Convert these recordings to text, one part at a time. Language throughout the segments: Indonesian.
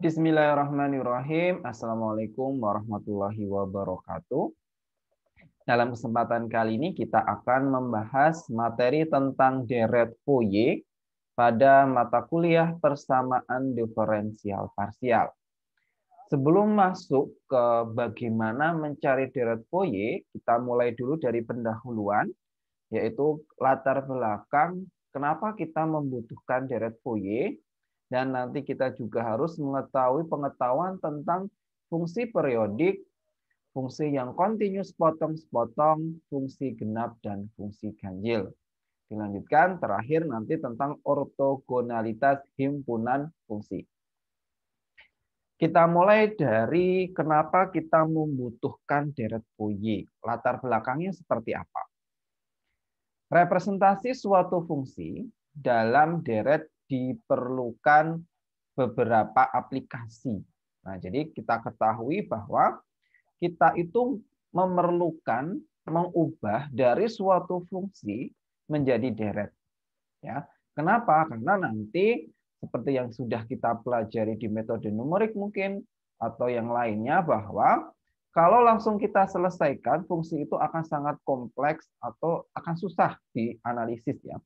Bismillahirrahmanirrahim. Assalamualaikum warahmatullahi wabarakatuh. Dalam kesempatan kali ini kita akan membahas materi tentang deret Fourier pada mata kuliah persamaan diferensial parsial. Sebelum masuk ke bagaimana mencari deret Fourier, kita mulai dulu dari pendahuluan, yaitu latar belakang kenapa kita membutuhkan deret Fourier, dan nanti kita juga harus mengetahui pengetahuan tentang fungsi periodik, fungsi yang kontinu sepotong-sepotong, fungsi genap, dan fungsi ganjil. Dilanjutkan terakhir nanti tentang ortogonalitas himpunan fungsi. Kita mulai dari kenapa kita membutuhkan deret Fourier. Latar belakangnya seperti apa? Representasi suatu fungsi dalam deret diperlukan beberapa aplikasi. Nah, jadi kita ketahui bahwa kita itu memerlukan mengubah dari suatu fungsi menjadi deret. Ya. Kenapa? Karena nanti seperti yang sudah kita pelajari di metode numerik mungkin atau yang lainnya bahwa kalau langsung kita selesaikan fungsi itu akan sangat kompleks atau akan susah dianalisis ya.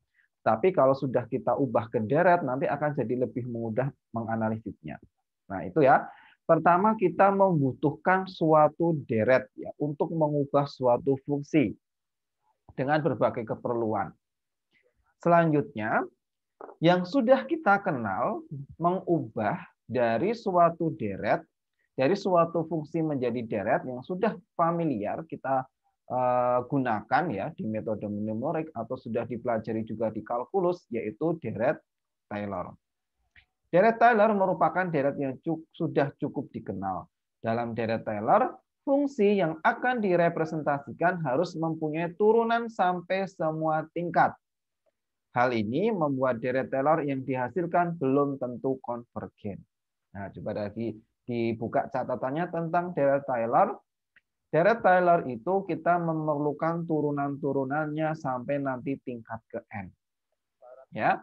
Tapi kalau sudah kita ubah ke deret, nanti akan jadi lebih mudah menganalisisnya. Nah, itu ya. Pertama, kita membutuhkan suatu deret ya untuk mengubah suatu fungsi dengan berbagai keperluan. Selanjutnya, yang sudah kita kenal mengubah dari suatu deret, dari suatu fungsi menjadi deret yang sudah familiar, kita Eh, gunakan ya di metode mnemonik atau sudah dipelajari juga di kalkulus yaitu deret Taylor. Deret Taylor merupakan deret yang sudah cukup dikenal. Dalam deret Taylor, fungsi yang akan direpresentasikan harus mempunyai turunan sampai semua tingkat. Hal ini membuat deret Taylor yang dihasilkan belum tentu konvergen. Nah, coba lagi dibuka catatannya tentang deret Taylor Deret Taylor itu kita memerlukan turunan-turunannya sampai nanti tingkat ke N. Ya.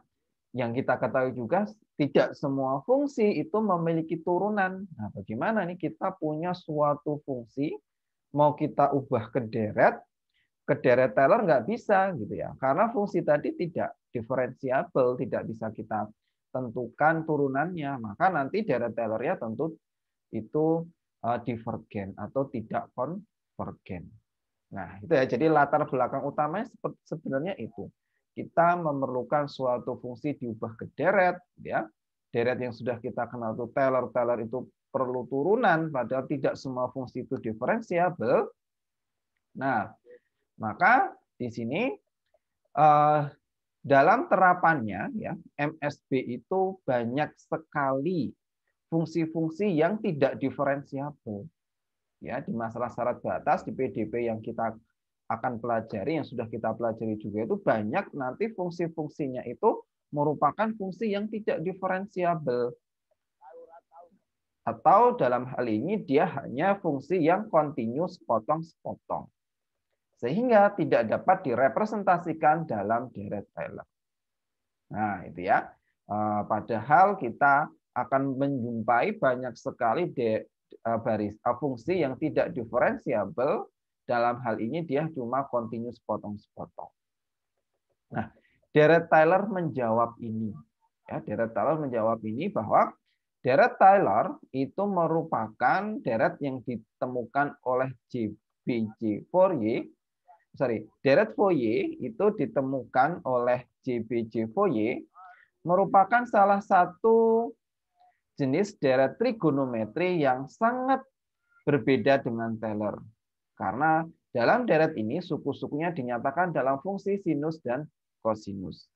Yang kita ketahui juga tidak semua fungsi itu memiliki turunan. Nah, bagaimana nih kita punya suatu fungsi mau kita ubah ke deret, ke deret Taylor nggak bisa gitu ya. Karena fungsi tadi tidak diferensiabel, tidak bisa kita tentukan turunannya, maka nanti deret Taylor ya tentu itu Eh, divergen atau tidak konvergen. Nah, itu ya. Jadi latar belakang utamanya sebenarnya itu. Kita memerlukan suatu fungsi diubah ke deret, ya. Deret yang sudah kita kenal itu Taylor. Taylor itu perlu turunan, padahal tidak semua fungsi itu diferensiabel. Nah, maka di sini eh, dalam terapannya, ya MSB itu banyak sekali fungsi-fungsi yang tidak diferensiabel. Ya, di masalah syarat batas di PDP yang kita akan pelajari yang sudah kita pelajari juga itu banyak nanti fungsi-fungsinya itu merupakan fungsi yang tidak diferensiabel. Atau dalam hal ini dia hanya fungsi yang kontinu sepotong-sepotong. Sehingga tidak dapat direpresentasikan dalam deret Taylor. Nah, itu ya. Eh, padahal kita akan menjumpai banyak sekali de, eh, baris eh, fungsi yang tidak diferensiabel dalam hal ini dia cuma continuous potong-potong. Nah, Derek Taylor menjawab ini. Ya, Derek Taylor menjawab ini bahwa deret Taylor itu merupakan deret yang ditemukan oleh JBJ Fourier. Sorry, deret Fourier itu ditemukan oleh JBJ Fourier merupakan salah satu jenis deret trigonometri yang sangat berbeda dengan Taylor. Karena dalam deret ini suku-sukunya dinyatakan dalam fungsi sinus dan kosinus.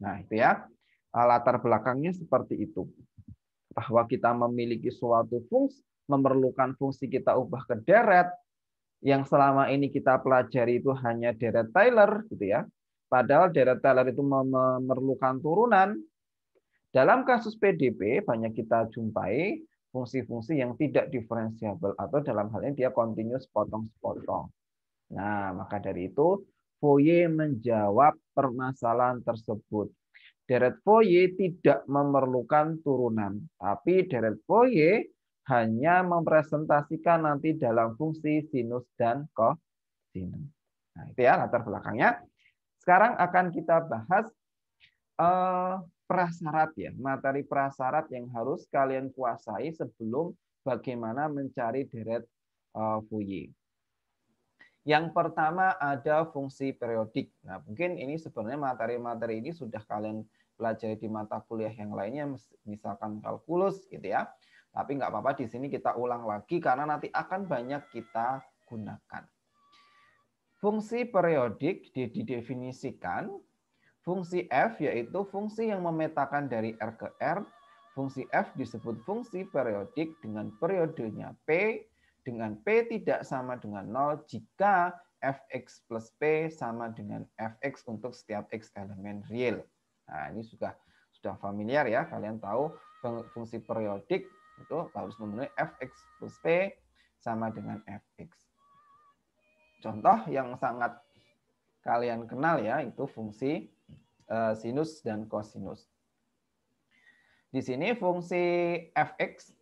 Nah, itu ya. Ah, latar belakangnya seperti itu. Bahwa kita memiliki suatu fungsi, memerlukan fungsi kita ubah ke deret, yang selama ini kita pelajari itu hanya deret Taylor, gitu ya. Padahal deret Taylor itu memerlukan turunan, dalam kasus PDP banyak kita jumpai fungsi-fungsi yang tidak diferensiable atau dalam hal ini dia continuous potong-potong. Nah, maka dari itu Foye menjawab permasalahan tersebut. Deret Foye tidak memerlukan turunan, tapi deret Foye hanya mempresentasikan nanti dalam fungsi sinus dan kosinus. Nah, itu ya latar belakangnya. Sekarang akan kita bahas uh, prasyarat ya, materi prasyarat yang harus kalian kuasai sebelum bagaimana mencari deret eh, Fourier. Yang pertama ada fungsi periodik. Nah, mungkin ini sebenarnya materi-materi ini sudah kalian pelajari di mata kuliah yang lainnya, misalkan kalkulus gitu ya. Tapi nggak apa-apa di sini kita ulang lagi karena nanti akan banyak kita gunakan. Fungsi periodik didefinisikan Fungsi f yaitu fungsi yang memetakan dari R ke R. Fungsi f disebut fungsi periodik dengan periodenya P, dengan P tidak sama dengan 0 jika fx plus P sama dengan fx untuk setiap x elemen real. Nah, ini sudah sudah familiar ya, kalian tahu fungsi periodik itu harus memenuhi fx plus P sama dengan fx. Contoh yang sangat kalian kenal ya, itu fungsi Eh, sinus dan kosinus. Di sini fungsi fx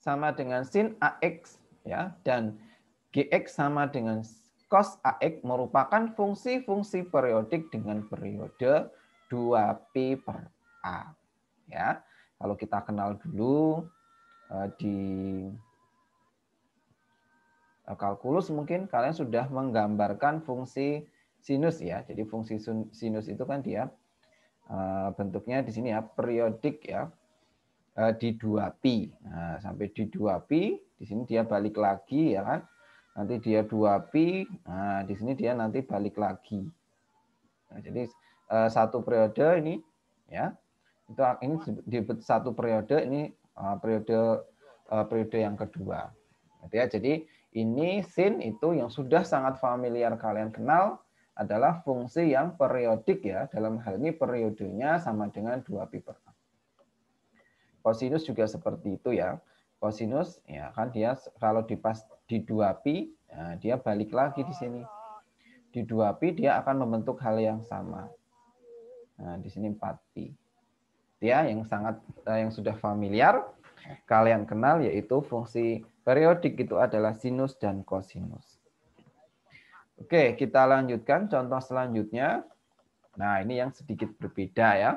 sama dengan sin ax ya dan gx sama dengan cos ax merupakan fungsi-fungsi periodik dengan periode 2pi per a. Ya. Kalau kita kenal dulu eh, di eh, kalkulus mungkin kalian sudah menggambarkan fungsi sinus ya. Jadi fungsi sinus itu kan dia Eh, bentuknya di sini ya periodik ya eh, di 2 pi nah, sampai di 2 pi di sini dia balik lagi ya kan nanti dia 2 pi nah, di sini dia nanti balik lagi nah, jadi eh, satu periode ini ya itu ini di satu periode ini periode periode yang kedua gitu ya jadi ini sin itu yang sudah sangat familiar kalian kenal adalah fungsi yang periodik ya. Dalam hal ini periodenya sama dengan 2 pi per tahun. Kosinus juga seperti itu ya. Kosinus ya kan dia kalau di pas di 2 pi ya, dia balik lagi di sini. Di 2 pi dia akan membentuk hal yang sama. Nah, di sini 4 pi. Ya, yang sangat eh, yang sudah familiar kalian kenal yaitu fungsi periodik itu adalah sinus dan kosinus. Oke, kita lanjutkan contoh selanjutnya. Nah, ini yang sedikit berbeda ya.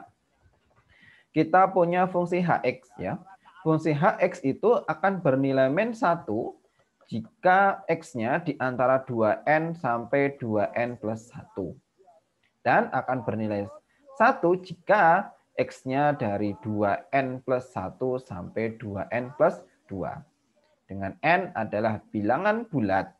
Kita punya fungsi hx ya. Fungsi hx itu akan bernilai min 1 jika x-nya di antara 2n sampai 2n plus 1. Dan akan bernilai 1 jika x-nya dari 2n plus 1 sampai 2n plus 2. Dengan n adalah bilangan bulat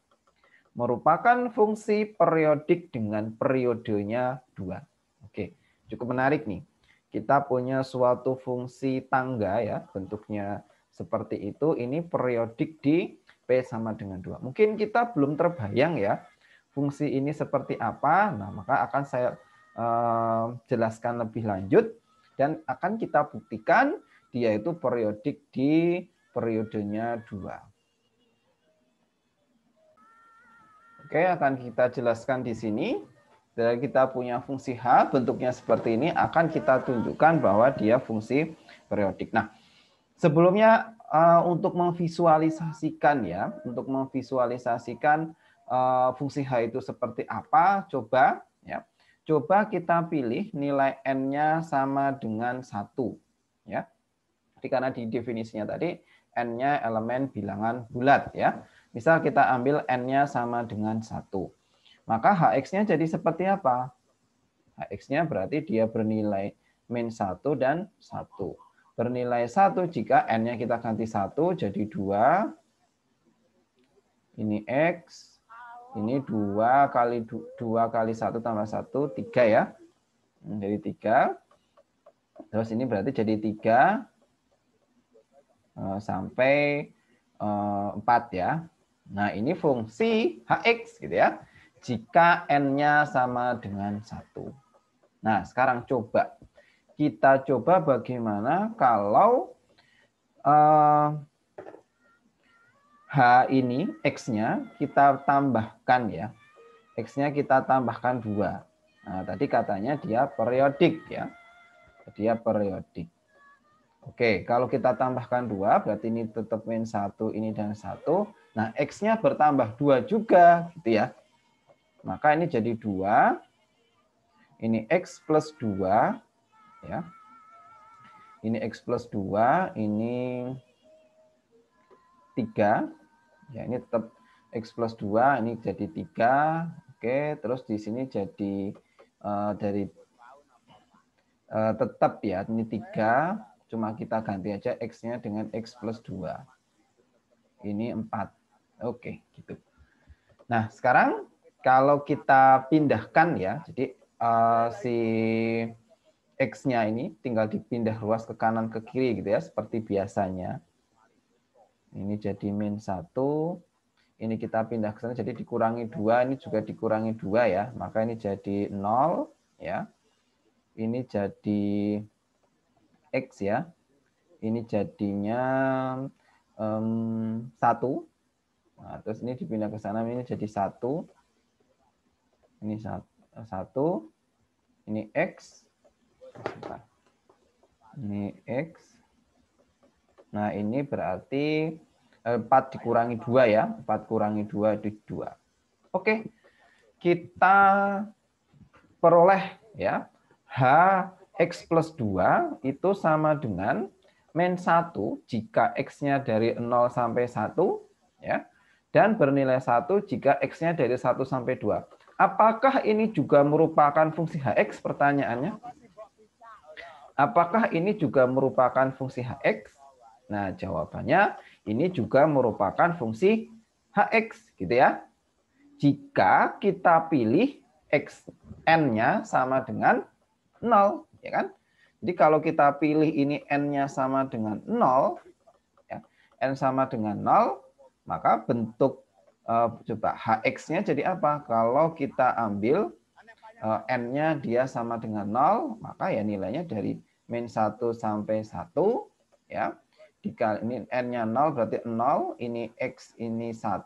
merupakan fungsi periodik dengan periodenya dua. Oke, cukup menarik nih. Kita punya suatu fungsi tangga ya, bentuknya seperti itu. Ini periodik di P sama dengan dua. Mungkin kita belum terbayang ya, fungsi ini seperti apa. Nah, maka akan saya eh, jelaskan lebih lanjut dan akan kita buktikan dia itu periodik di periodenya dua. Oke, akan kita jelaskan di sini. Jadi kita punya fungsi H, bentuknya seperti ini, akan kita tunjukkan bahwa dia fungsi periodik. Nah, sebelumnya eh, untuk memvisualisasikan ya, untuk memvisualisasikan eh, fungsi H itu seperti apa, coba ya. Coba kita pilih nilai N-nya sama dengan satu ya. Jadi karena di definisinya tadi N-nya elemen bilangan bulat ya. Misal kita ambil n-nya sama dengan 1. Maka hx-nya jadi seperti apa? hx-nya berarti dia bernilai min 1 dan 1. Bernilai 1 jika n-nya kita ganti 1 jadi 2. Ini x, ini 2 kali 2 kali 1 tambah 1, 3 ya. Hmm, jadi 3. Terus ini berarti jadi 3 eh, sampai 4 eh, ya. Nah, ini fungsi hx gitu ya. Jika n-nya sama dengan satu. Nah, sekarang coba kita coba bagaimana kalau uh, h ini x-nya kita tambahkan ya. X-nya kita tambahkan dua. Nah, tadi katanya dia periodik ya. Dia periodik. Oke, kalau kita tambahkan dua berarti ini tetap min satu ini dan satu Nah, X-nya bertambah 2 juga gitu ya. Maka ini jadi 2. Ini X plus 2. Ya. Ini X plus 2. Ini 3. Ya, ini tetap X plus 2. Ini jadi 3. Oke, terus di sini jadi uh, dari uh, tetap ya. Ini 3. Cuma kita ganti aja X-nya dengan X plus 2. Ini 4. Oke, gitu. Nah, sekarang kalau kita pindahkan ya, jadi uh, si X-nya ini tinggal dipindah ruas ke kanan ke kiri gitu ya, seperti biasanya. Ini jadi min satu. ini kita pindah ke sana, jadi dikurangi dua. ini juga dikurangi dua ya, maka ini jadi nol ya. Ini jadi X ya, ini jadinya um, Nah, terus ini dipindah ke sana ini jadi satu. Ini satu. Ini x. Ini x. Nah, ini berarti 4 eh, dikurangi 2 ya. 4 kurangi 2 itu 2. Oke. Kita peroleh ya. H X plus 2 itu sama dengan min 1 jika X-nya dari 0 sampai 1. ya dan bernilai satu jika X-nya dari 1 sampai 2. Apakah ini juga merupakan fungsi HX? Pertanyaannya. Apakah ini juga merupakan fungsi HX? Nah, jawabannya ini juga merupakan fungsi HX gitu ya. Jika kita pilih X N-nya sama dengan 0, ya kan? Jadi kalau kita pilih ini N-nya sama dengan 0, ya, N sama dengan 0, maka bentuk uh, coba hx-nya jadi apa? Kalau kita ambil uh, n-nya dia sama dengan 0, maka ya nilainya dari min 1 sampai 1 ya. Dikali ini n-nya 0 berarti 0, ini x ini 1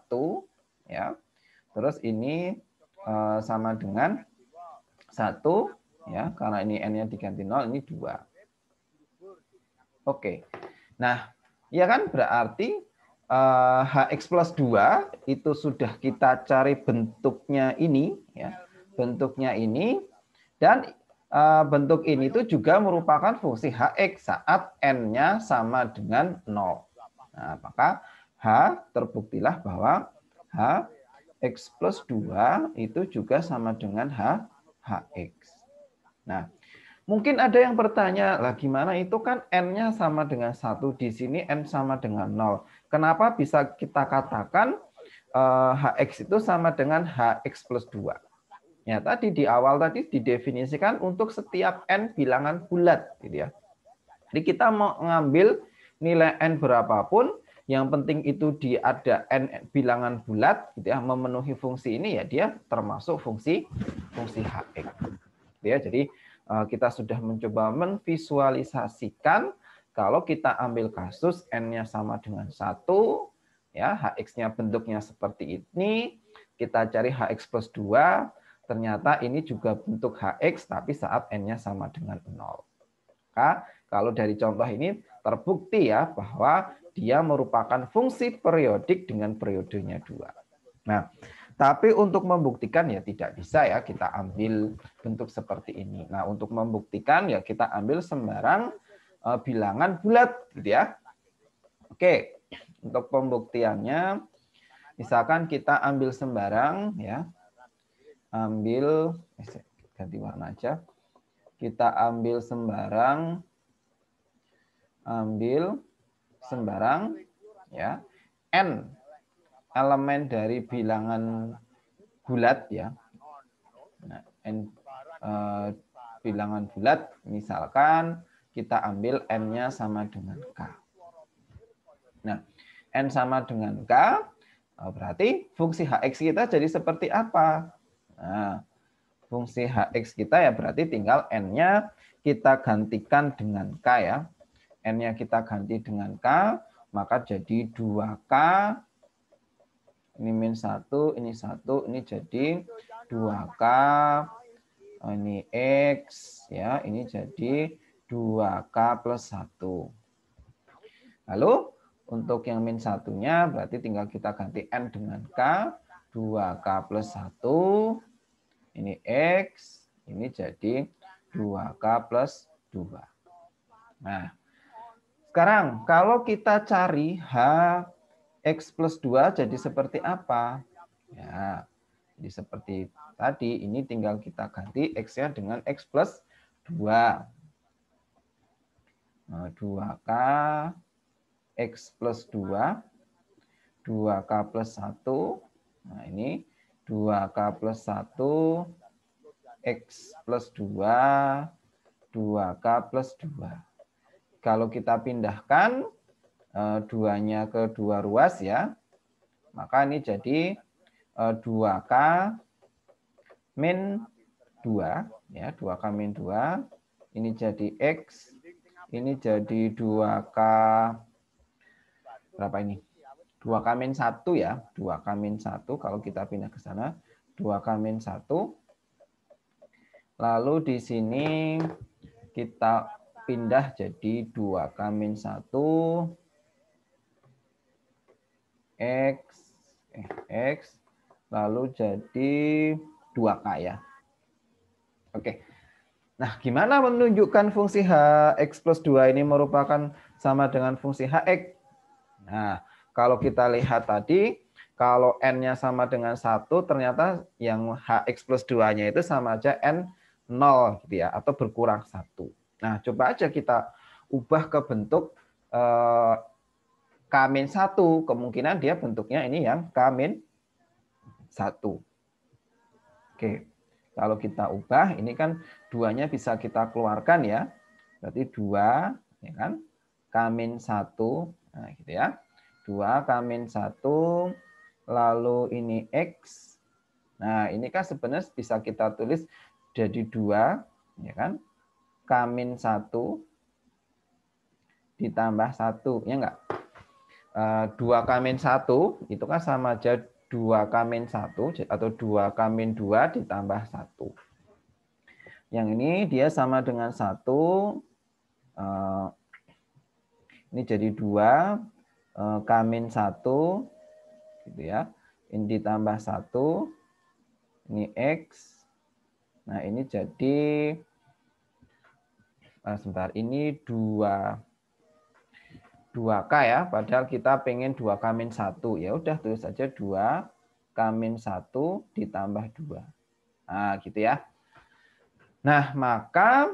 ya. Terus ini uh, sama dengan 1 ya, karena ini n-nya diganti 0 ini 2. Oke. Okay. Nah, ya kan berarti uh, eh, hx plus 2 itu sudah kita cari bentuknya ini ya bentuknya ini dan uh, bentuk ini itu juga merupakan fungsi hx saat n-nya sama dengan 0. Nah, maka h terbuktilah bahwa h x plus 2 itu juga sama dengan h hx. Nah, mungkin ada yang bertanya, lah gimana itu kan n-nya sama dengan satu di sini n sama dengan 0. Kenapa bisa kita katakan HX eh, itu sama dengan HX plus 2? Ya, tadi di awal tadi didefinisikan untuk setiap N bilangan bulat. Gitu ya. Jadi kita mau ngambil nilai N berapapun, yang penting itu di ada N bilangan bulat gitu ya, memenuhi fungsi ini ya dia termasuk fungsi fungsi HX. Gitu ya, jadi eh, kita sudah mencoba menvisualisasikan kalau kita ambil kasus n-nya sama dengan satu, ya hx-nya bentuknya seperti ini, kita cari hx plus 2, ternyata ini juga bentuk hx tapi saat n-nya sama dengan 0. Maka kalau dari contoh ini terbukti ya bahwa dia merupakan fungsi periodik dengan periodenya dua. Nah, tapi untuk membuktikan ya tidak bisa ya kita ambil bentuk seperti ini. Nah, untuk membuktikan ya kita ambil sembarang Eh, bilangan bulat gitu ya. Oke, untuk pembuktiannya misalkan kita ambil sembarang ya. Ambil eh, ganti warna aja. Kita ambil sembarang ambil sembarang ya. N elemen dari bilangan bulat ya. Nah, N uh, bilangan bulat misalkan kita ambil N-nya sama dengan K. Nah, N sama dengan K, oh, berarti fungsi HX kita jadi seperti apa? Nah, fungsi HX kita ya berarti tinggal N-nya kita gantikan dengan K ya. N-nya kita ganti dengan K, maka jadi 2K. Ini min 1, ini 1, ini jadi 2K. Ini X, ya ini jadi 2K plus 1. Lalu untuk yang min satunya berarti tinggal kita ganti N dengan K. 2K plus 1. Ini X. Ini jadi 2K plus 2. Nah, sekarang kalau kita cari H X plus 2 jadi seperti apa? Ya, jadi seperti tadi, ini tinggal kita ganti X-nya dengan X plus 2. 2K nah, X plus 2, 2K plus 1, nah ini 2K plus 1, X plus 2, 2K plus 2. Kalau kita pindahkan eh, duanya ke dua ruas ya, maka ini jadi 2K eh, min 2, ya 2K min 2, ini jadi X ini jadi 2K berapa ini? 2K 1 ya. 2K 1 kalau kita pindah ke sana. 2K 1. Lalu di sini kita pindah jadi 2K 1 X eh, X lalu jadi 2K ya. Oke. Okay. Nah, gimana menunjukkan fungsi Hx plus 2 ini merupakan sama dengan fungsi Hx? Nah, kalau kita lihat tadi, kalau N-nya sama dengan 1, ternyata yang Hx plus 2-nya itu sama aja N 0 gitu ya, atau berkurang 1. Nah, coba aja kita ubah ke bentuk eh, K-1. Kemungkinan dia bentuknya ini yang K-1. Oke. Kalau kita ubah, ini kan duanya bisa kita keluarkan ya. Berarti dua, ya kan? Kamin 1, nah gitu ya. 2 kamin satu, lalu ini X. Nah, ini kan sebenarnya bisa kita tulis jadi dua, ya kan? Kamin satu ditambah satu, ya enggak? 2 eh, kamin satu, itu kan sama aja 2K 1 atau 2K 2 ditambah 1. Yang ini dia sama dengan 1. Eh, ini jadi 2 K 1 gitu ya. Ini ditambah 1. Ini X. Nah ini jadi, eh, sebentar, ini 2 2K ya, padahal kita pengen 2K min 1. Ya udah tulis saja 2K min 1 ditambah 2. Nah, gitu ya. Nah, maka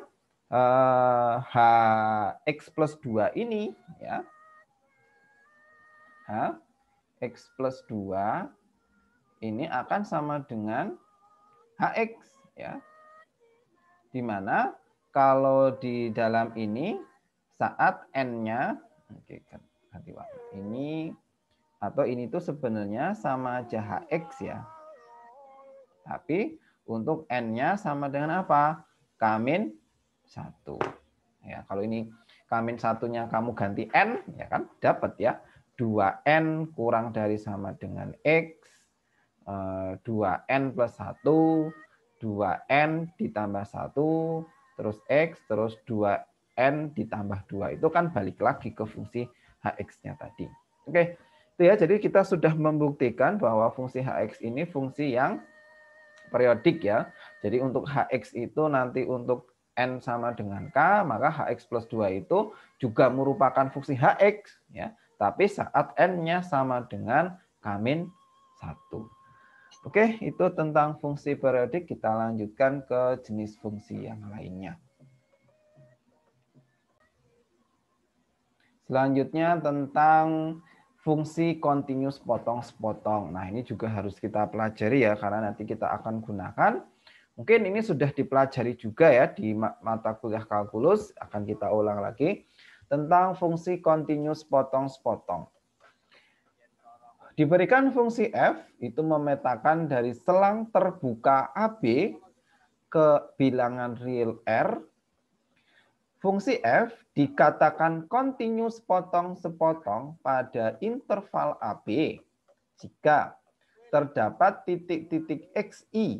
eh, Hx plus 2 ini ya, Hx plus 2 ini akan sama dengan Hx. ya Dimana kalau di dalam ini saat N-nya Oke, ganti kan. warna. Ini atau ini tuh sebenarnya sama aja HX ya. Tapi untuk N-nya sama dengan apa? k 1. Ya, kalau ini K-1 satunya kamu ganti N, ya kan? Dapat ya. 2N kurang dari sama dengan X. 2N eh, plus 1. 2N ditambah 1. Terus X. Terus N ditambah dua Itu kan balik lagi ke fungsi HX-nya tadi. Oke, itu ya. Jadi kita sudah membuktikan bahwa fungsi HX ini fungsi yang periodik ya. Jadi untuk HX itu nanti untuk N sama dengan K, maka HX plus dua itu juga merupakan fungsi HX. ya. Tapi saat N-nya sama dengan k satu, Oke, itu tentang fungsi periodik. Kita lanjutkan ke jenis fungsi yang lainnya. Selanjutnya tentang fungsi continuous potong-sepotong. Nah, ini juga harus kita pelajari ya karena nanti kita akan gunakan. Mungkin ini sudah dipelajari juga ya di mata kuliah kalkulus, akan kita ulang lagi tentang fungsi continuous potong-sepotong. Diberikan fungsi f itu memetakan dari selang terbuka AB ke bilangan real R Fungsi f dikatakan kontinu sepotong-sepotong pada interval AB jika terdapat titik-titik xi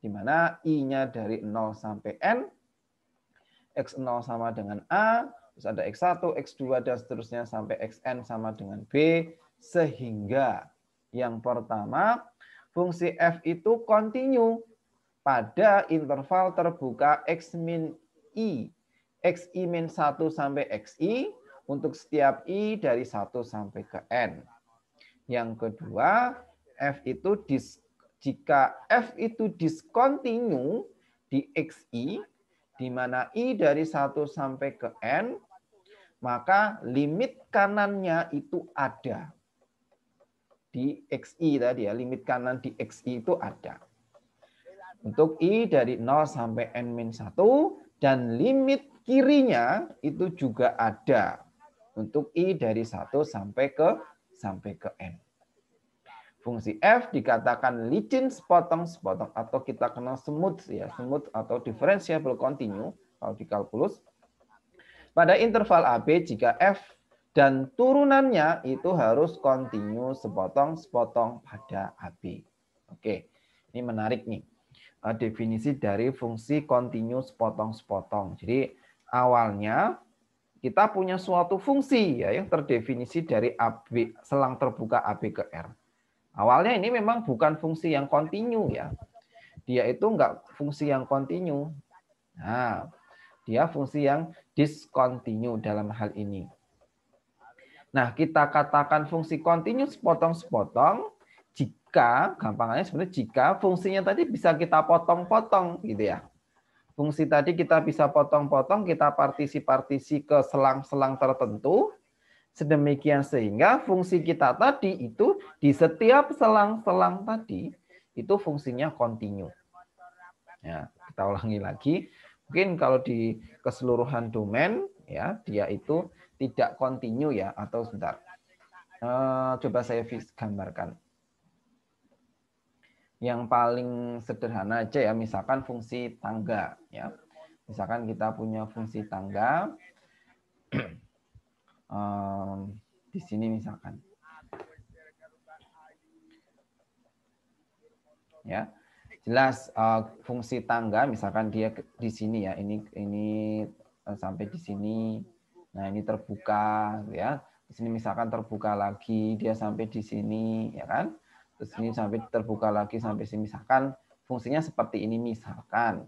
di mana i-nya dari 0 sampai n, x0 sama dengan a, terus ada x1, x2 dan seterusnya sampai xn sama dengan b sehingga yang pertama fungsi f itu kontinu pada interval terbuka x min i XI min 1 sampai XI untuk setiap I dari 1 sampai ke N. Yang kedua, F itu dis, jika F itu diskontinu di XI, di mana I dari 1 sampai ke N, maka limit kanannya itu ada. Di XI tadi ya, limit kanan di XI itu ada. Untuk I dari 0 sampai N-1, dan limit kirinya itu juga ada untuk i dari 1 sampai ke sampai ke n. Fungsi f dikatakan licin sepotong sepotong atau kita kenal semut ya, semut atau differentiable continue kalau di kalkulus. Pada interval AB jika f dan turunannya itu harus kontinu sepotong sepotong pada AB. Oke. Ini menarik nih. Eh, definisi dari fungsi kontinu sepotong sepotong. Jadi awalnya kita punya suatu fungsi ya yang terdefinisi dari AB, selang terbuka AB ke R. Awalnya ini memang bukan fungsi yang kontinu ya. Dia itu enggak fungsi yang kontinu. Nah, dia fungsi yang diskontinu dalam hal ini. Nah, kita katakan fungsi kontinu sepotong-sepotong jika gampangannya sebenarnya jika fungsinya tadi bisa kita potong-potong gitu ya fungsi tadi kita bisa potong-potong, kita partisi-partisi ke selang-selang tertentu. Sedemikian sehingga fungsi kita tadi itu di setiap selang-selang tadi itu fungsinya kontinu. Ya, kita ulangi lagi. Mungkin kalau di keseluruhan domain ya dia itu tidak kontinu ya atau sebentar. Uh, coba saya gambarkan yang paling sederhana aja ya misalkan fungsi tangga ya misalkan kita punya fungsi tangga um, di sini misalkan ya jelas uh, fungsi tangga misalkan dia di sini ya ini ini eh, sampai di sini nah ini terbuka ya di sini misalkan terbuka lagi dia sampai di sini ya kan terus ini sampai terbuka lagi sampai sini misalkan fungsinya seperti ini misalkan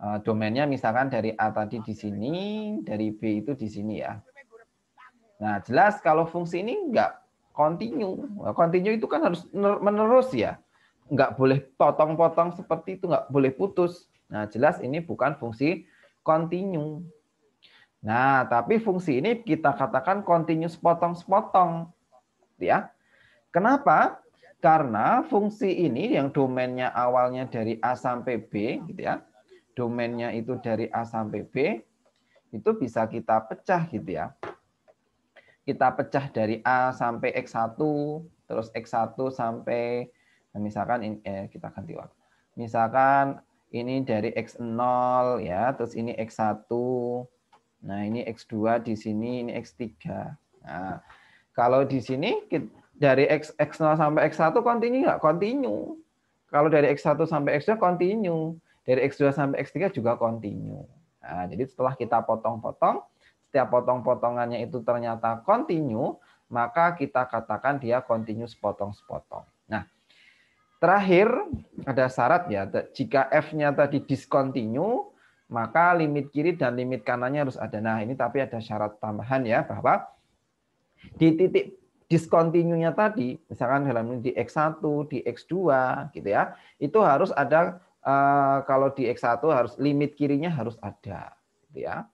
eh, domainnya misalkan dari A tadi di sini, dari B itu di sini ya. Nah, jelas kalau fungsi ini enggak continue. Nah, continue itu kan harus menerus ya. Enggak boleh potong-potong seperti itu, enggak boleh putus. Nah, jelas ini bukan fungsi continue. Nah, tapi fungsi ini kita katakan continuous sepotong sepotong Ya. Kenapa? Karena fungsi ini yang domainnya awalnya dari A sampai B, gitu ya. Domainnya itu dari A sampai B, itu bisa kita pecah gitu ya. Kita pecah dari A sampai X1, terus X1 sampai, nah misalkan ini, eh, kita ganti waktu. Misalkan ini dari X0 ya, terus ini X1, nah ini X2 di sini, ini X3. Nah, kalau di sini kita, dari X, X0 sampai X1 continue nggak? Continue. Kalau dari X1 sampai X2 continue. Dari X2 sampai X3 juga continue. Nah, jadi setelah kita potong-potong, setiap potong-potongannya itu ternyata continue, maka kita katakan dia continue sepotong-sepotong. Nah, terakhir ada syarat ya, jika F-nya tadi discontinue, maka limit kiri dan limit kanannya harus ada. Nah, ini tapi ada syarat tambahan ya, bahwa di titik diskontinunya tadi, misalkan dalam di X1, di X2 gitu ya. Itu harus ada eh, kalau di X1 harus limit kirinya harus ada gitu ya.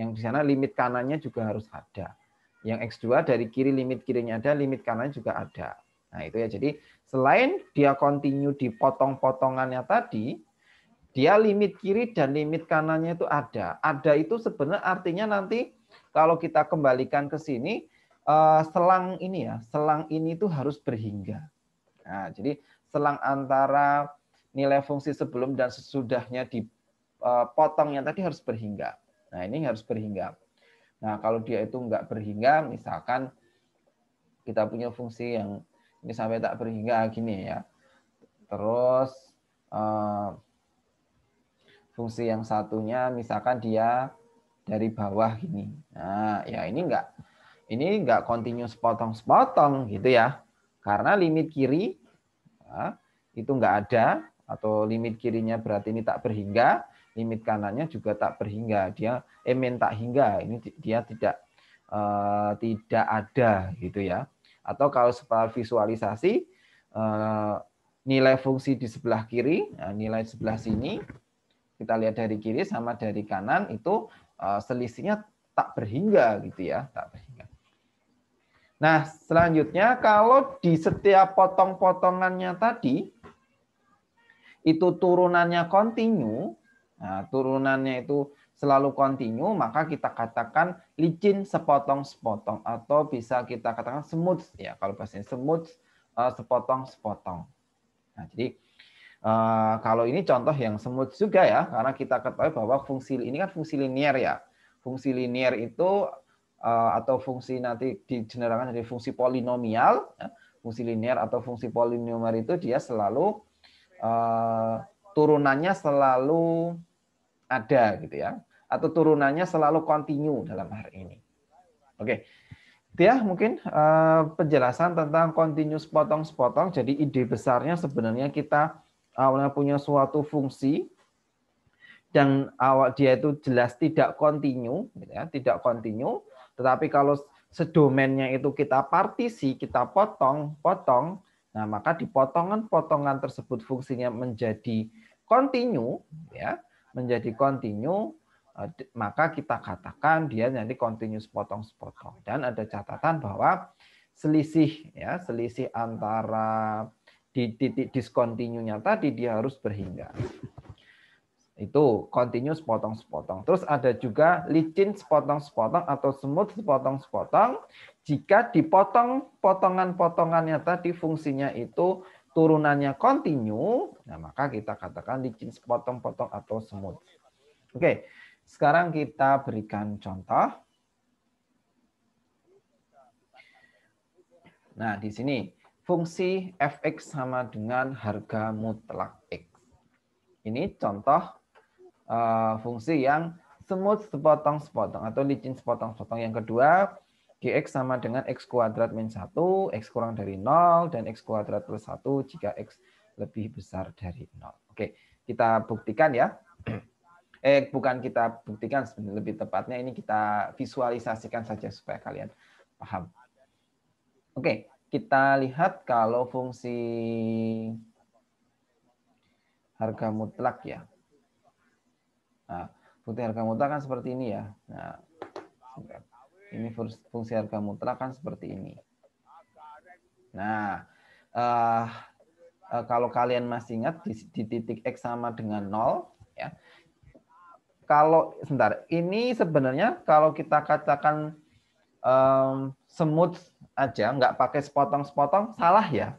Yang di sana limit kanannya juga harus ada. Yang X2 dari kiri limit kirinya ada, limit kanannya juga ada. Nah, itu ya. Jadi selain dia continue di potong-potongannya tadi, dia limit kiri dan limit kanannya itu ada. Ada itu sebenarnya artinya nanti kalau kita kembalikan ke sini, Eh, selang ini ya, selang ini itu harus berhingga. Nah, jadi selang antara nilai fungsi sebelum dan sesudahnya dipotong eh, yang tadi harus berhingga. Nah, ini harus berhingga. Nah, kalau dia itu enggak berhingga, misalkan kita punya fungsi yang ini sampai tak berhingga gini ya. Terus eh, fungsi yang satunya misalkan dia dari bawah gini. Nah, ya ini enggak ini nggak continuous sepotong-sepotong gitu ya. Karena limit kiri ya, itu nggak ada atau limit kirinya berarti ini tak berhingga, limit kanannya juga tak berhingga. Dia eh tak hingga, ini dia tidak eh, tidak ada gitu ya. Atau kalau soal visualisasi eh, nilai fungsi di sebelah kiri, nah, nilai sebelah sini kita lihat dari kiri sama dari kanan itu eh, selisihnya tak berhingga gitu ya, tak berhingga. Nah, selanjutnya kalau di setiap potong-potongannya tadi itu turunannya kontinu, nah, turunannya itu selalu kontinu, maka kita katakan licin sepotong-sepotong atau bisa kita katakan semut ya kalau bahasa semut eh, sepotong-sepotong. Nah, jadi eh, kalau ini contoh yang semut juga ya, karena kita ketahui bahwa fungsi ini kan fungsi linier ya. Fungsi linier itu Eh, atau fungsi nanti digenerakan dari fungsi polinomial, ya, fungsi linear atau fungsi polinomial itu dia selalu eh, turunannya selalu ada gitu ya, atau turunannya selalu kontinu dalam hari ini. Oke, ya mungkin eh, penjelasan tentang continuous potong-sepotong. Jadi ide besarnya sebenarnya kita awalnya punya suatu fungsi dan awal dia itu jelas tidak kontinu, gitu ya, tidak kontinu tetapi kalau sedomennya itu kita partisi, kita potong, potong, nah maka di potongan-potongan tersebut fungsinya menjadi kontinu, ya, menjadi kontinu, eh, maka kita katakan dia nanti kontinu potong sepotong Dan ada catatan bahwa selisih, ya, selisih antara di titik diskontinunya tadi dia harus berhingga. Itu continuous potong sepotong Terus ada juga licin sepotong-sepotong atau smooth sepotong-sepotong. Jika dipotong potongan-potongannya tadi fungsinya itu turunannya continue, nah maka kita katakan licin sepotong-potong atau smooth. Oke, sekarang kita berikan contoh. Nah, di sini fungsi fx sama dengan harga mutlak x. Ini contoh Eh, fungsi yang smooth sepotong-sepotong atau licin sepotong-sepotong. Yang kedua, GX sama dengan X kuadrat min 1, X kurang dari 0, dan X kuadrat plus 1 jika X lebih besar dari 0. Oke, kita buktikan ya. Eh, bukan kita buktikan, sebenarnya lebih tepatnya ini kita visualisasikan saja supaya kalian paham. Oke, kita lihat kalau fungsi harga mutlak ya. Nah, fungsi harga mutlak kan seperti ini ya. Nah, ini fungsi harga mutlak kan seperti ini. Nah, uh, uh, kalau kalian masih ingat di, di titik x sama dengan nol ya. Kalau sebentar, ini sebenarnya kalau kita katakan um, semut aja nggak pakai sepotong-sepotong salah ya.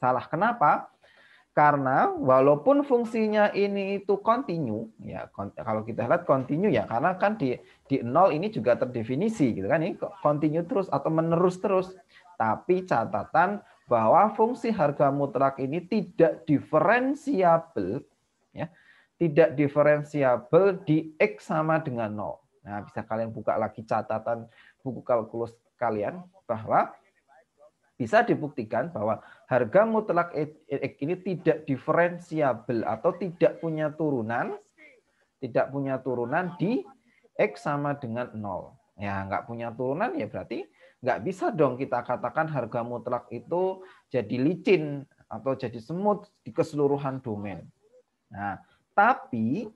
Salah. Kenapa? Karena walaupun fungsinya ini itu kontinu, ya kalau kita lihat kontinu ya karena kan di di nol ini juga terdefinisi gitu kan ini kontinu terus atau menerus terus. Tapi catatan bahwa fungsi harga mutlak ini tidak diferensiabel ya, tidak diferensiabel di x sama dengan nol. Nah, bisa kalian buka lagi catatan buku kalkulus kalian bahwa bisa dibuktikan bahwa harga mutlak X e- e- e- ini tidak diferensiabel atau tidak punya turunan, tidak punya turunan di x sama dengan 0. Ya, nggak punya turunan ya berarti nggak bisa dong kita katakan harga mutlak itu jadi licin atau jadi semut di keseluruhan domain. Nah, tapi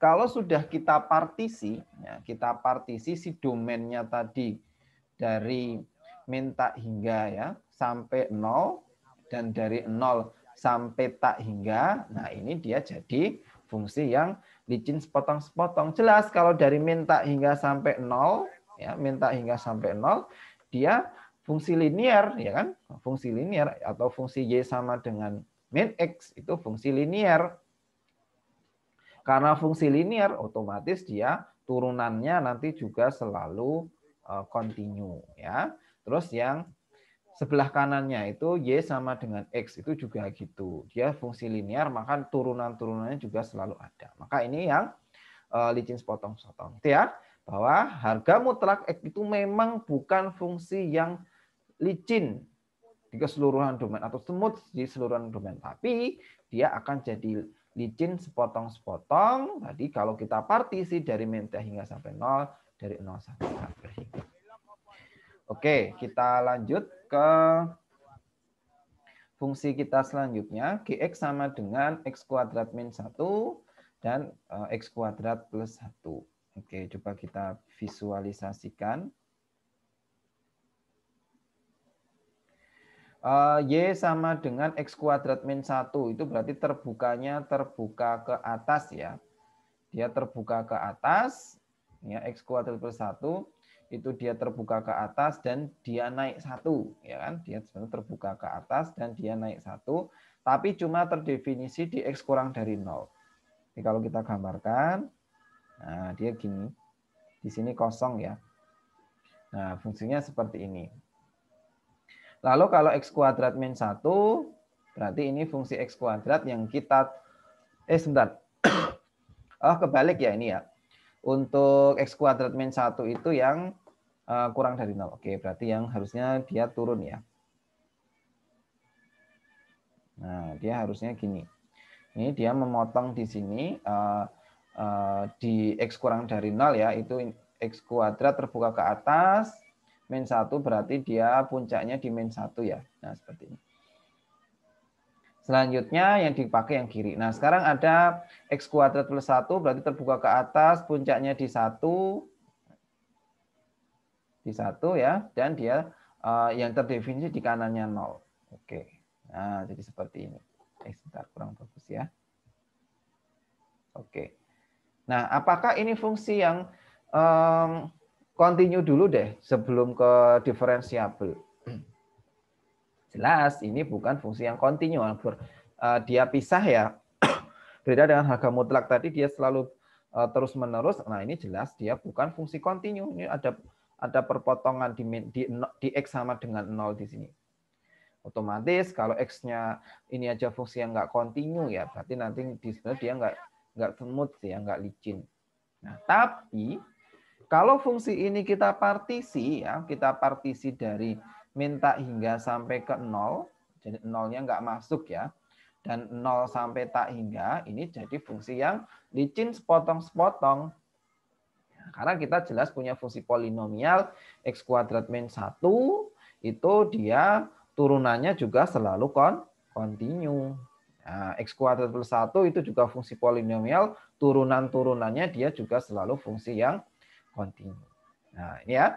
kalau sudah kita partisi, ya, kita partisi si domainnya tadi dari minta hingga ya sampai nol dan dari nol sampai tak hingga nah ini dia jadi fungsi yang licin sepotong sepotong. jelas kalau dari minta hingga sampai nol ya minta hingga sampai nol dia fungsi linear ya kan fungsi linear atau fungsi y sama dengan min x itu fungsi linear. karena fungsi linear otomatis dia turunannya nanti juga selalu kontinu eh, ya Terus yang sebelah kanannya itu Y sama dengan X itu juga gitu. Dia fungsi linear maka turunan-turunannya juga selalu ada. Maka ini yang eh, licin sepotong-sepotong. ya bahwa harga mutlak X itu memang bukan fungsi yang licin di keseluruhan domain atau smooth di seluruh domain. Tapi dia akan jadi licin sepotong-sepotong. Tadi kalau kita partisi dari mentah hingga sampai nol, dari 0 sampai 1 hingga Oke, kita lanjut ke fungsi kita selanjutnya. Gx sama dengan X kuadrat min 1 dan eh, X kuadrat plus 1. Oke, coba kita visualisasikan. Eh, y sama dengan X kuadrat min 1. Itu berarti terbukanya terbuka ke atas ya. Dia terbuka ke atas. ya X kuadrat plus 1 itu dia terbuka ke atas dan dia naik satu ya kan dia terbuka ke atas dan dia naik satu tapi cuma terdefinisi di x kurang dari nol jadi kalau kita gambarkan nah dia gini di sini kosong ya nah fungsinya seperti ini lalu kalau x kuadrat min satu berarti ini fungsi x kuadrat yang kita eh sebentar oh kebalik ya ini ya untuk x kuadrat min satu itu yang Eh, kurang dari nol, Oke, berarti yang harusnya dia turun ya. Nah, dia harusnya gini. Ini dia memotong di sini eh, eh, di x kurang dari nol ya, itu x kuadrat terbuka ke atas, min 1 berarti dia puncaknya di min 1 ya. Nah, seperti ini. Selanjutnya yang dipakai yang kiri. Nah, sekarang ada X kuadrat plus 1 berarti terbuka ke atas, puncaknya di 1 di satu ya dan dia uh, yang terdefinisi di kanannya nol. Oke. Nah, jadi seperti ini. Eh, sebentar kurang bagus ya. Oke. Nah, apakah ini fungsi yang um, continue dulu deh sebelum ke diferensiabel? Jelas, ini bukan fungsi yang continue Uh, dia pisah ya. berbeda dengan harga mutlak tadi, dia selalu eh, terus-menerus. Nah, ini jelas dia bukan fungsi continue. Ini ada ada perpotongan di, di, di X sama dengan 0 di sini. Otomatis kalau X-nya ini aja fungsi yang nggak kontinu ya, berarti nanti di sini dia nggak, nggak semut sih, ya, nggak licin. Nah, tapi kalau fungsi ini kita partisi ya, kita partisi dari minta hingga sampai ke 0, jadi nolnya nggak masuk ya, dan 0 sampai tak hingga ini jadi fungsi yang licin sepotong-sepotong. Karena kita jelas punya fungsi polinomial x kuadrat min 1 itu dia turunannya juga selalu kon kontinu. Nah, x kuadrat plus 1 itu juga fungsi polinomial, turunan-turunannya dia juga selalu fungsi yang kontinu. Nah, ini ya.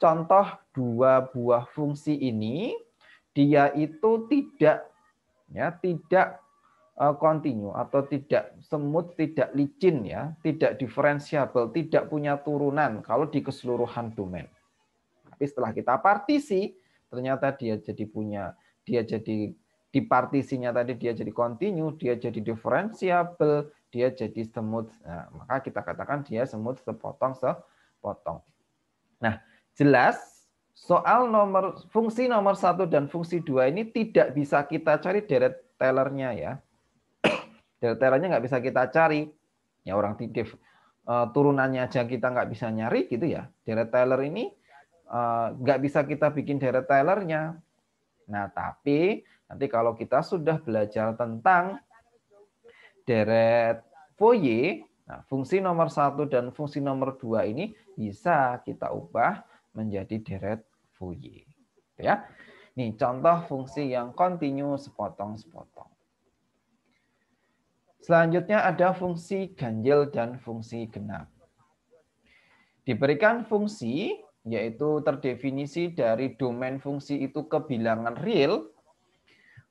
Contoh dua buah fungsi ini dia itu tidak ya tidak kontinu eh, atau tidak semut, tidak licin ya, tidak diferensiabel, tidak punya turunan kalau di keseluruhan domain. Tapi setelah kita partisi, ternyata dia jadi punya, dia jadi di partisinya tadi dia jadi kontinu, dia jadi diferensiabel, dia jadi semut. Nah, maka kita katakan dia semut sepotong sepotong. Nah, jelas soal nomor fungsi nomor satu dan fungsi dua ini tidak bisa kita cari deret tellernya ya delteranya nggak bisa kita cari. Ya orang tidif eh, turunannya aja kita nggak bisa nyari gitu ya. Deret Taylor ini eh, nggak bisa kita bikin deret Taylornya. Nah tapi nanti kalau kita sudah belajar tentang deret foye, nah, fungsi nomor satu dan fungsi nomor dua ini bisa kita ubah menjadi deret foye. Gitu ya. Nih contoh fungsi yang kontinu sepotong-sepotong. Selanjutnya ada fungsi ganjil dan fungsi genap. Diberikan fungsi, yaitu terdefinisi dari domain fungsi itu ke bilangan real.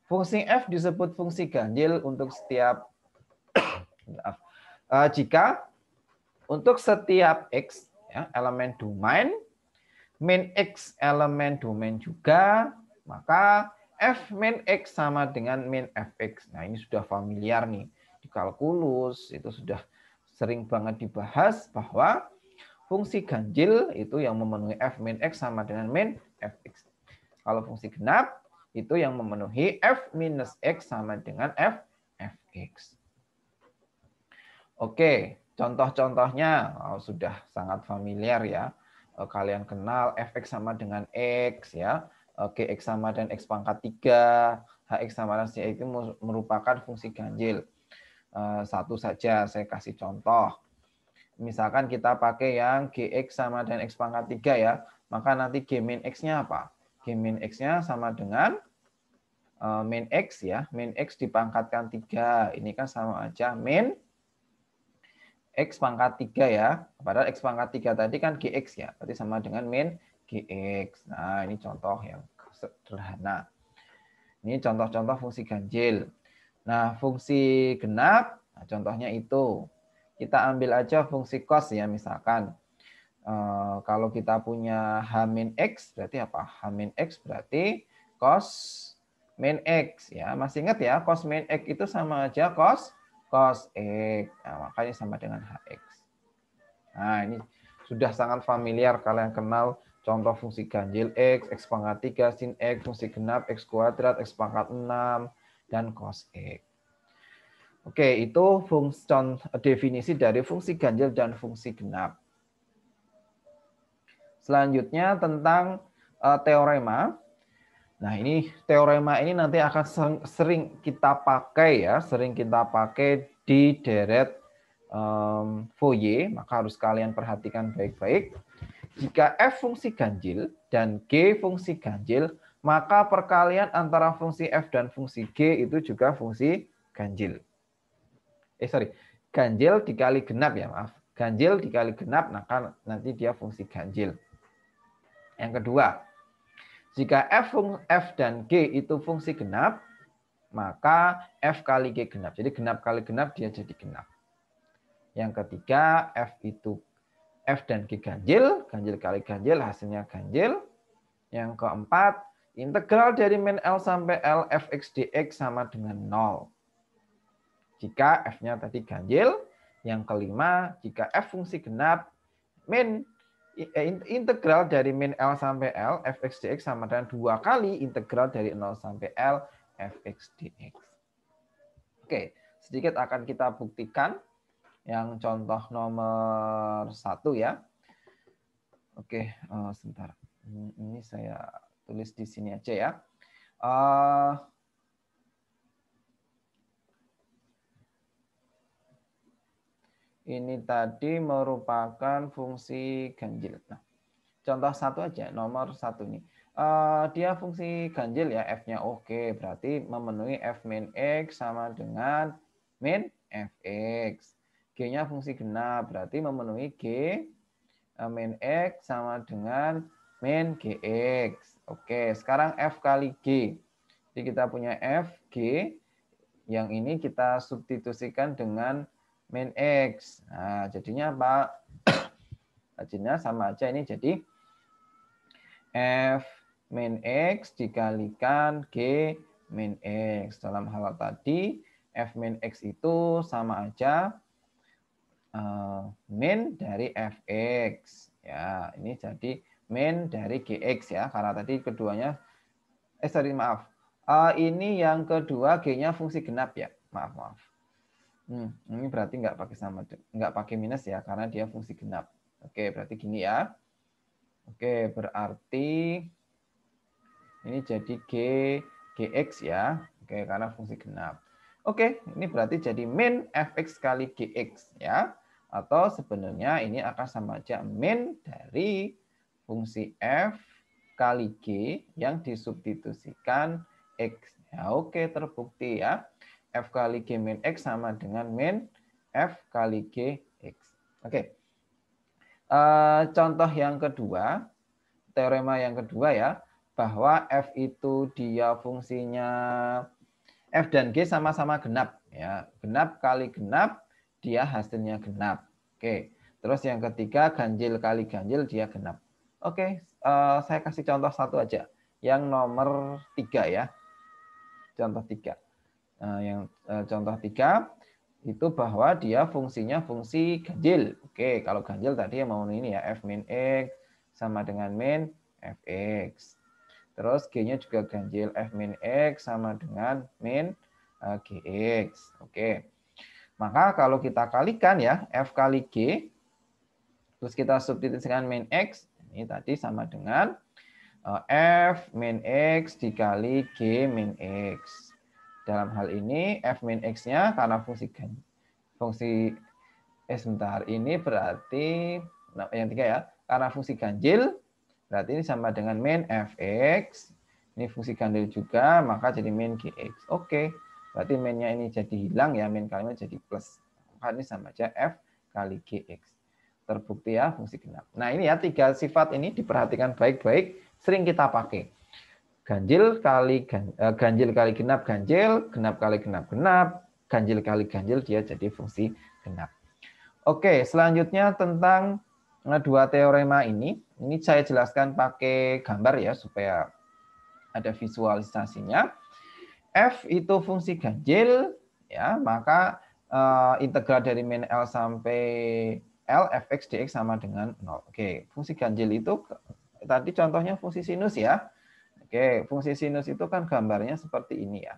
Fungsi f disebut fungsi ganjil untuk setiap uh, jika untuk setiap x ya, elemen domain min x elemen domain juga, maka f min x sama dengan min fx. Nah, ini sudah familiar nih kalkulus itu sudah sering banget dibahas bahwa fungsi ganjil itu yang memenuhi f min x sama dengan min fx. Kalau fungsi genap itu yang memenuhi f minus x sama dengan f fx. Oke, contoh-contohnya oh, sudah sangat familiar ya. Eh, kalian kenal fx sama dengan x ya. Oke eh, x sama dengan x pangkat 3, hx sama dengan c itu merupakan fungsi ganjil Eh, satu saja. Saya kasih contoh. Misalkan kita pakai yang GX sama dengan X pangkat 3 ya. Maka nanti G min X-nya apa? G min X-nya sama dengan eh, min X ya. Min X dipangkatkan 3. Ini kan sama aja min X pangkat 3 ya. Padahal X pangkat 3 tadi kan GX ya. Berarti sama dengan min GX. Nah ini contoh yang sederhana. Ini contoh-contoh fungsi ganjil. Nah, fungsi genap, nah contohnya itu. Kita ambil aja fungsi cos ya, misalkan. E, kalau kita punya H min X, berarti apa? H min X berarti cos min X. ya Masih ingat ya, cos min X itu sama aja cos cos X. Nah, makanya sama dengan h x Nah, ini sudah sangat familiar kalian kenal contoh fungsi ganjil X, X pangkat 3, sin X, fungsi genap, X kuadrat, X pangkat 6, dan cos X. Oke, itu fungsi definisi dari fungsi ganjil dan fungsi genap. Selanjutnya tentang uh, teorema. Nah, ini teorema ini nanti akan sering, kita pakai ya, sering kita pakai di deret um, Fourier, maka harus kalian perhatikan baik-baik. Jika F fungsi ganjil dan G fungsi ganjil, maka perkalian antara fungsi f dan fungsi g itu juga fungsi ganjil. Eh sorry, ganjil dikali genap ya maaf. Ganjil dikali genap maka nanti dia fungsi ganjil. Yang kedua, jika f f dan g itu fungsi genap, maka f kali g genap. Jadi genap kali genap dia jadi genap. Yang ketiga, f itu f dan g ganjil, ganjil kali ganjil hasilnya ganjil. Yang keempat, Integral dari min L sampai L f x dx sama dengan 0. Jika f-nya tadi ganjil, yang kelima, jika f fungsi genap, min eh, integral dari min L sampai L f x dx sama dengan dua kali integral dari 0 sampai L f x dx. Oke, sedikit akan kita buktikan yang contoh nomor satu ya. Oke, eh, sebentar. Hmm, ini saya tulis di sini aja ya. Uh, ini tadi merupakan fungsi ganjil. Nah, contoh satu aja, nomor satu ini Uh, dia fungsi ganjil ya, f-nya oke, okay, berarti memenuhi f min x sama dengan min x G-nya fungsi genap, berarti memenuhi g eh, min x sama dengan min gx. Oke, sekarang F kali G. Jadi kita punya F, G. Yang ini kita substitusikan dengan min X. Nah, jadinya apa? jadinya sama aja ini jadi F min X dikalikan G min X. Dalam hal tadi, F min X itu sama aja eh, min dari Fx. Ya, ini jadi min dari GX ya, karena tadi keduanya, eh sorry maaf, uh, ini yang kedua G-nya fungsi genap ya, maaf maaf. Hmm, ini berarti nggak pakai sama nggak pakai minus ya, karena dia fungsi genap. Oke, berarti gini ya. Oke, berarti ini jadi G GX ya. Oke, karena fungsi genap. Oke, ini berarti jadi min fx kali gx ya. Atau sebenarnya ini akan sama aja min dari fungsi f kali g yang disubstitusikan x. Ya, oke, terbukti ya. f kali g min x sama dengan min f kali g x. Oke. Uh, contoh yang kedua, teorema yang kedua ya, bahwa f itu dia fungsinya f dan g sama-sama genap ya. Genap kali genap dia hasilnya genap. Oke. Terus yang ketiga ganjil kali ganjil dia genap. Oke, uh, saya kasih contoh satu aja, yang nomor tiga ya, contoh tiga. Uh, yang uh, contoh tiga itu bahwa dia fungsinya fungsi ganjil. Oke, kalau ganjil tadi yang mau ini ya f min x sama dengan min f x. Terus g-nya juga ganjil f min x sama dengan min g x. Oke. Maka kalau kita kalikan ya, F kali G, terus kita substitusikan min X, ini tadi sama dengan eh, F min X dikali G min X. Dalam hal ini F min X-nya karena fungsi gen. Fungsi eh, sebentar, ini berarti nah, yang tiga ya. Karena fungsi ganjil, berarti ini sama dengan min Fx. Ini fungsi ganjil juga, maka jadi min Gx. Oke, berarti minnya ini jadi hilang ya, min kalimat jadi plus. Maka ini sama aja F kali Gx terbukti ya fungsi genap. Nah ini ya tiga sifat ini diperhatikan baik-baik, sering kita pakai. Ganjil kali eh, ganjil kali genap ganjil, genap kali genap genap, ganjil kali ganjil dia jadi fungsi genap. Oke, selanjutnya tentang eh, dua teorema ini. Ini saya jelaskan pakai gambar ya supaya ada visualisasinya. F itu fungsi ganjil ya, maka uh, integral dari min L sampai L fx dx sama dengan 0. Oke, fungsi ganjil itu tadi contohnya fungsi sinus ya. Oke, fungsi sinus itu kan gambarnya seperti ini ya.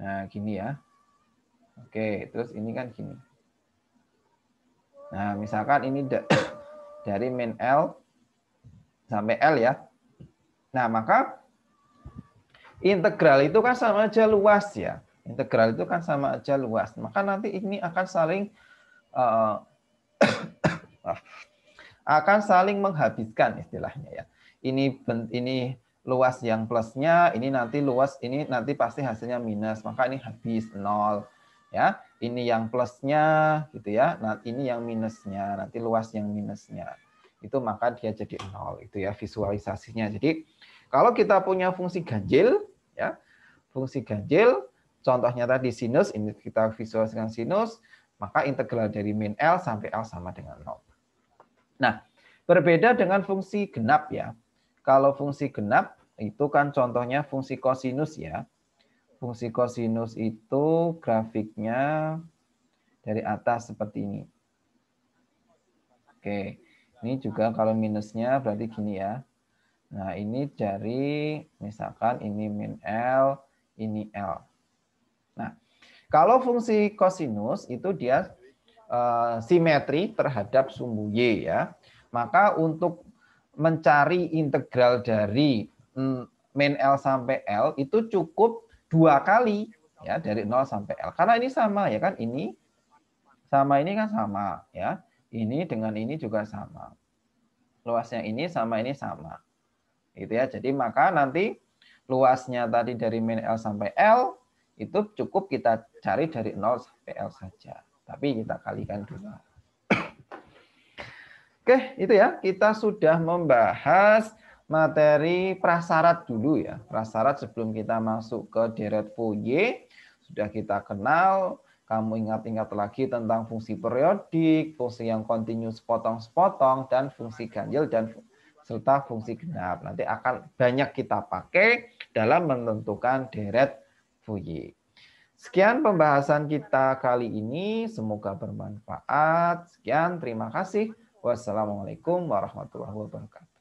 Nah, gini ya. Oke, terus ini kan gini. Nah, misalkan ini dari min L sampai L ya. Nah, maka integral itu kan sama aja luas ya. Integral itu kan sama aja luas. Maka nanti ini akan saling eh, akan saling menghabiskan istilahnya ya. Ini ini luas yang plusnya, ini nanti luas ini nanti pasti hasilnya minus, maka ini habis nol ya. Ini yang plusnya gitu ya. Nah, ini yang minusnya, nanti luas yang minusnya. Itu maka dia jadi nol itu ya visualisasinya. Jadi kalau kita punya fungsi ganjil ya, fungsi ganjil contohnya tadi sinus ini kita visualisasikan sinus maka integral dari min L sampai L sama dengan 0. Nah, berbeda dengan fungsi genap ya. Kalau fungsi genap itu kan contohnya fungsi kosinus ya. Fungsi kosinus itu grafiknya dari atas seperti ini. Oke, ini juga kalau minusnya berarti gini ya. Nah, ini dari misalkan ini min L, ini L. Nah, kalau fungsi kosinus itu dia eh, simetri terhadap sumbu y ya. Maka untuk mencari integral dari mm, min L sampai L itu cukup dua kali ya dari 0 sampai L. Karena ini sama ya kan ini sama ini kan sama ya. Ini dengan ini juga sama. Luasnya ini sama ini sama. Gitu ya. Jadi maka nanti luasnya tadi dari min L sampai L itu cukup kita cari dari 0 sampai L saja. Tapi kita kalikan dua. Oke, itu ya. Kita sudah membahas materi prasyarat dulu ya. Prasyarat sebelum kita masuk ke deret Fourier Sudah kita kenal. Kamu ingat-ingat lagi tentang fungsi periodik, fungsi yang kontinu sepotong sepotong dan fungsi ganjil dan serta fungsi genap. Nanti akan banyak kita pakai dalam menentukan deret Fuji. Sekian pembahasan kita kali ini. Semoga bermanfaat. Sekian, terima kasih. Wassalamualaikum warahmatullahi wabarakatuh.